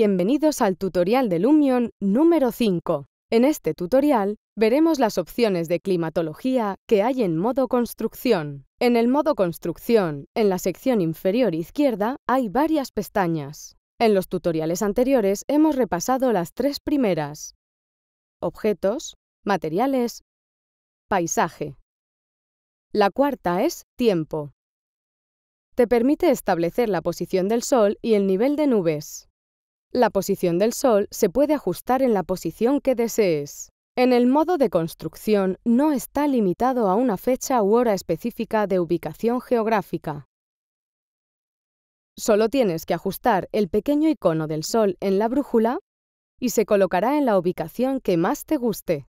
Bienvenidos al tutorial de Lumion número 5. En este tutorial veremos las opciones de climatología que hay en modo construcción. En el modo construcción, en la sección inferior izquierda, hay varias pestañas. En los tutoriales anteriores hemos repasado las tres primeras. Objetos, materiales, paisaje. La cuarta es tiempo. Te permite establecer la posición del sol y el nivel de nubes. La posición del Sol se puede ajustar en la posición que desees. En el modo de construcción no está limitado a una fecha u hora específica de ubicación geográfica. Solo tienes que ajustar el pequeño icono del Sol en la brújula y se colocará en la ubicación que más te guste.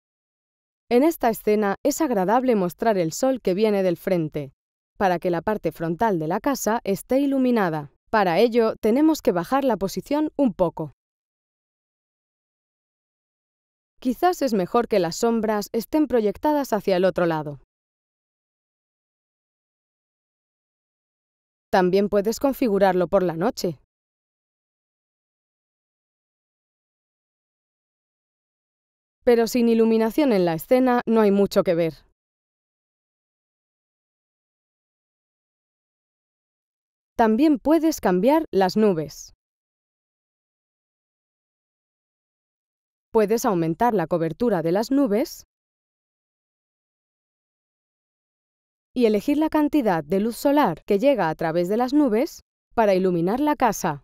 En esta escena es agradable mostrar el sol que viene del frente, para que la parte frontal de la casa esté iluminada. Para ello, tenemos que bajar la posición un poco. Quizás es mejor que las sombras estén proyectadas hacia el otro lado. También puedes configurarlo por la noche, pero sin iluminación en la escena no hay mucho que ver. También puedes cambiar las nubes. Puedes aumentar la cobertura de las nubes y elegir la cantidad de luz solar que llega a través de las nubes para iluminar la casa.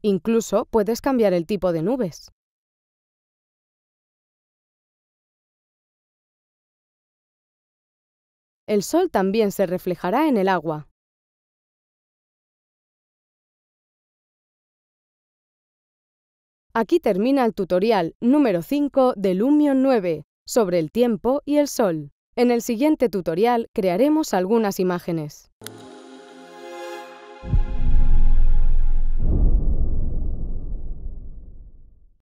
Incluso puedes cambiar el tipo de nubes. El sol también se reflejará en el agua. Aquí termina el tutorial número 5 de Lumion 9 sobre el tiempo y el sol. En el siguiente tutorial crearemos algunas imágenes.